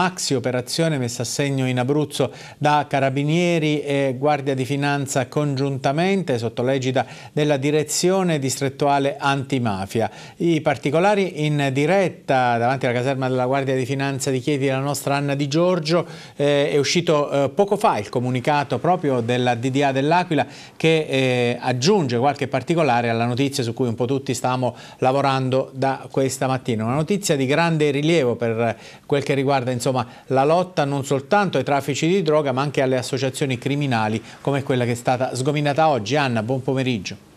maxi operazione messa a segno in Abruzzo da Carabinieri e Guardia di Finanza congiuntamente sotto l'egida della Direzione Distrettuale Antimafia. I particolari in diretta davanti alla caserma della Guardia di Finanza di Chieti la nostra Anna Di Giorgio eh, è uscito eh, poco fa il comunicato proprio della DDA dell'Aquila che eh, aggiunge qualche particolare alla notizia su cui un po' tutti stavamo lavorando da questa mattina. Una notizia di grande rilievo per eh, quel che riguarda insomma insomma, la lotta non soltanto ai traffici di droga ma anche alle associazioni criminali come quella che è stata sgominata oggi. Anna, buon pomeriggio.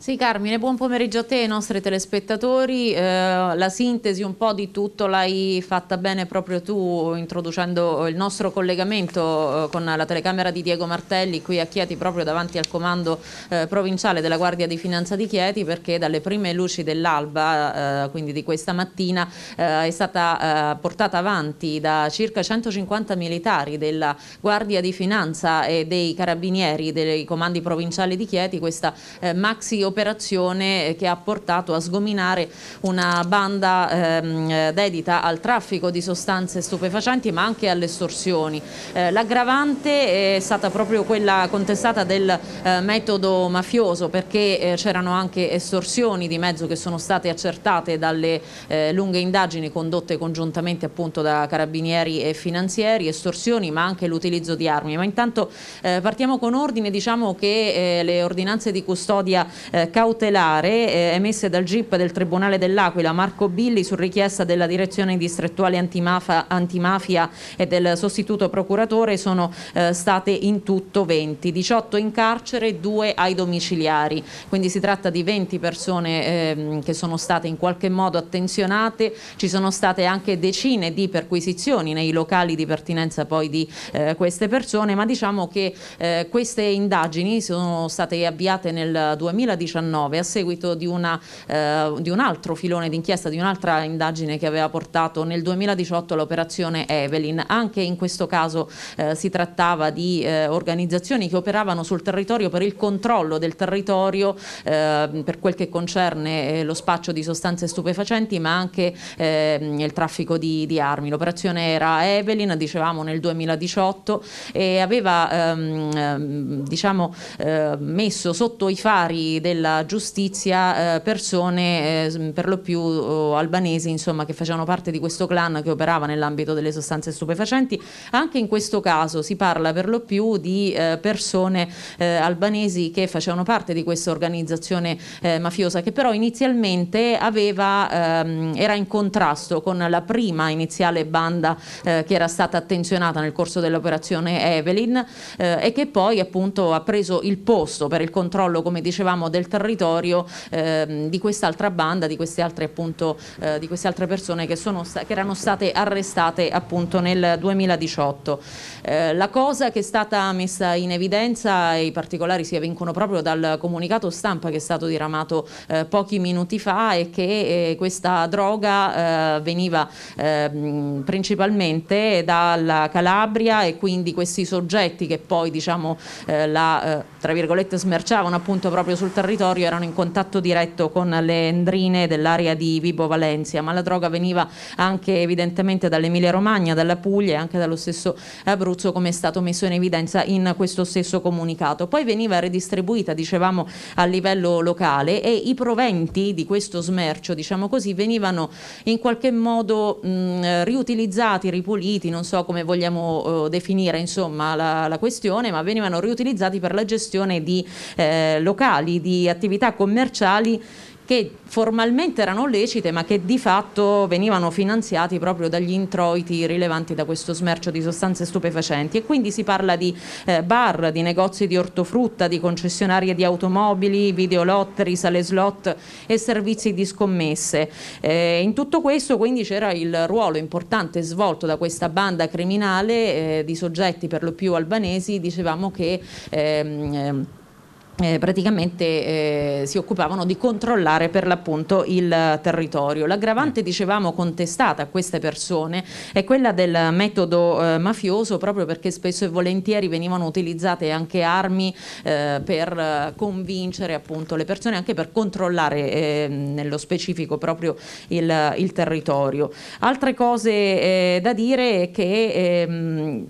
Sì Carmine, buon pomeriggio a te e ai nostri telespettatori. Eh, la sintesi un po' di tutto l'hai fatta bene proprio tu introducendo il nostro collegamento eh, con la telecamera di Diego Martelli qui a Chieti proprio davanti al comando eh, provinciale della Guardia di Finanza di Chieti perché dalle prime luci dell'alba, eh, quindi di questa mattina, eh, è stata eh, portata avanti da circa 150 militari della Guardia di Finanza e dei carabinieri dei comandi provinciali di Chieti questa maxi operazione operazione eh, che ha portato a sgominare una banda ehm, eh, dedita al traffico di sostanze stupefacenti ma anche alle estorsioni. Eh, L'aggravante è stata proprio quella contestata del eh, metodo mafioso perché eh, c'erano anche estorsioni di mezzo che sono state accertate dalle eh, lunghe indagini condotte congiuntamente appunto da carabinieri e finanzieri, estorsioni ma anche l'utilizzo di armi. Ma intanto partiamo con ordine, diciamo che le ordinanze di custodia eh, cautelare eh, emesse dal GIP del Tribunale dell'Aquila Marco Billi su richiesta della direzione distrettuale antimafia, antimafia e del sostituto procuratore sono eh, state in tutto 20, 18 in carcere e 2 ai domiciliari, quindi si tratta di 20 persone ehm, che sono state in qualche modo attenzionate, ci sono state anche decine di perquisizioni nei locali di pertinenza poi di eh, queste persone, ma diciamo che eh, queste indagini sono state avviate nel 2018 a seguito di, una, eh, di un altro filone d'inchiesta, di un'altra indagine che aveva portato nel 2018 l'operazione Evelyn. Anche in questo caso eh, si trattava di eh, organizzazioni che operavano sul territorio per il controllo del territorio eh, per quel che concerne eh, lo spaccio di sostanze stupefacenti ma anche ehm, il traffico di, di armi. L'operazione era Evelyn, dicevamo nel 2018 e aveva ehm, ehm diciamo, eh, messo sotto i fari del della giustizia eh, persone eh, per lo più oh, albanesi insomma, che facevano parte di questo clan che operava nell'ambito delle sostanze stupefacenti. Anche in questo caso si parla per lo più di eh, persone eh, albanesi che facevano parte di questa organizzazione eh, mafiosa che però inizialmente aveva, ehm, era in contrasto con la prima iniziale banda eh, che era stata attenzionata nel corso dell'operazione Evelyn e che poi appunto ha preso il posto per il controllo come dicevamo del territorio eh, di quest'altra banda, di queste altre, appunto, eh, di queste altre persone che, sono, che, erano state arrestate appunto nel 2018. Eh, la cosa che è stata messa in evidenza e i particolari si evincono proprio dal comunicato stampa che è stato diramato eh, pochi minuti fa è che eh, questa droga eh, veniva ehm, principalmente dalla Calabria e quindi questi soggetti che poi diciamo la tra virgolette smerciavano appunto proprio sul territorio erano in contatto diretto con le endrine dell'area di Vibo Valencia, ma la droga veniva anche evidentemente dall'Emilia Romagna, dalla Puglia e anche dallo stesso Abruzzo come è stato messo in evidenza in questo stesso comunicato. Poi veniva redistribuita, dicevamo, a livello locale e i proventi di questo smercio, diciamo così, venivano in qualche modo mh, riutilizzati, ripuliti, non so come vogliamo eh, definire insomma la, la questione, ma venivano riutilizzati per la gestione gestione di eh, locali, di attività commerciali che formalmente erano lecite ma che di fatto venivano finanziati proprio dagli introiti rilevanti da questo smercio di sostanze stupefacenti e quindi si parla di eh, bar, di negozi di ortofrutta, di concessionarie di automobili, videolotteri, sale slot e servizi di scommesse. Eh, in tutto questo quindi c'era il ruolo importante svolto da questa banda criminale eh, di soggetti per lo più albanesi, dicevamo che ehm, ehm eh, praticamente eh, si occupavano di controllare per l'appunto il territorio. L'aggravante, mm. dicevamo, contestata a queste persone è quella del metodo eh, mafioso proprio perché spesso e volentieri venivano utilizzate anche armi eh, per eh, convincere appunto le persone, anche per controllare ehm, nello specifico proprio il, il, territorio. Altre cose eh, da dire è che ehm,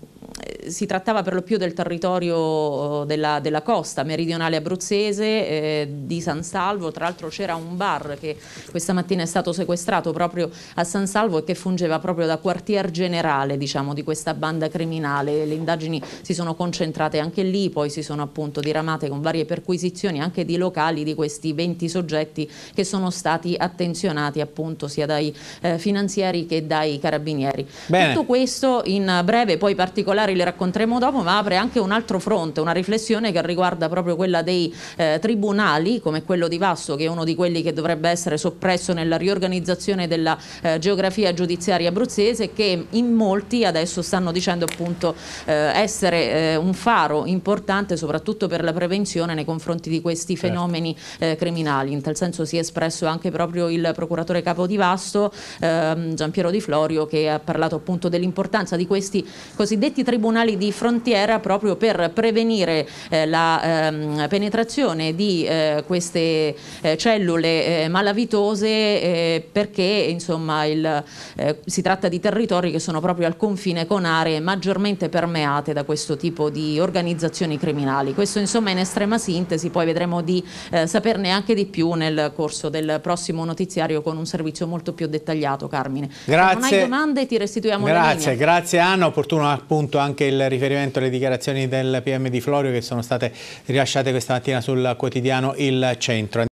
si trattava per lo più del territorio eh, della, della costa meridionale abruzzese eh, di San Salvo, tra l'altro c'era un bar che questa mattina è stato sequestrato proprio a San Salvo e che fungeva proprio da quartier generale diciamo, di questa banda criminale, le indagini si sono concentrate anche lì, poi si sono appunto diramate con varie perquisizioni anche di locali di questi 20 soggetti che sono stati attenzionati appunto sia dai eh, finanzieri che dai carabinieri. Bene. Tutto questo in breve, poi particolari le racconteremo dopo, ma apre anche un altro fronte, una riflessione che riguarda proprio quella dei eh, tribunali, come quello di Vasso, che è uno di quelli che dovrebbe essere soppresso nella riorganizzazione della eh, geografia giudiziaria abruzzese, che in molti adesso stanno dicendo appunto eh, essere eh, un faro importante soprattutto per la prevenzione nei confronti di questi certo. fenomeni eh, criminali. In tal senso si è espresso anche proprio il procuratore capo di Vasto, ehm, Giampiero Di Florio, che ha parlato appunto dell'importanza di questi cosiddetti tribunali canali di frontiera proprio per prevenire eh, la ehm, penetrazione di eh, queste eh, cellule eh, malavitose eh, perché insomma, il, eh, si tratta di territori che sono proprio al confine con aree maggiormente permeate da questo tipo di organizzazioni criminali. Questo insomma è in estrema sintesi, poi vedremo di saperne anche di più nel corso del prossimo notiziario con un servizio molto più dettagliato Carmine. Grazie. Ecco, Se non hai domande ti restituiamo grazie, la Grazie, Grazie Anna, opportuno appunto anche il riferimento alle dichiarazioni del PM di Florio che sono state rilasciate questa mattina sul quotidiano Il Centro.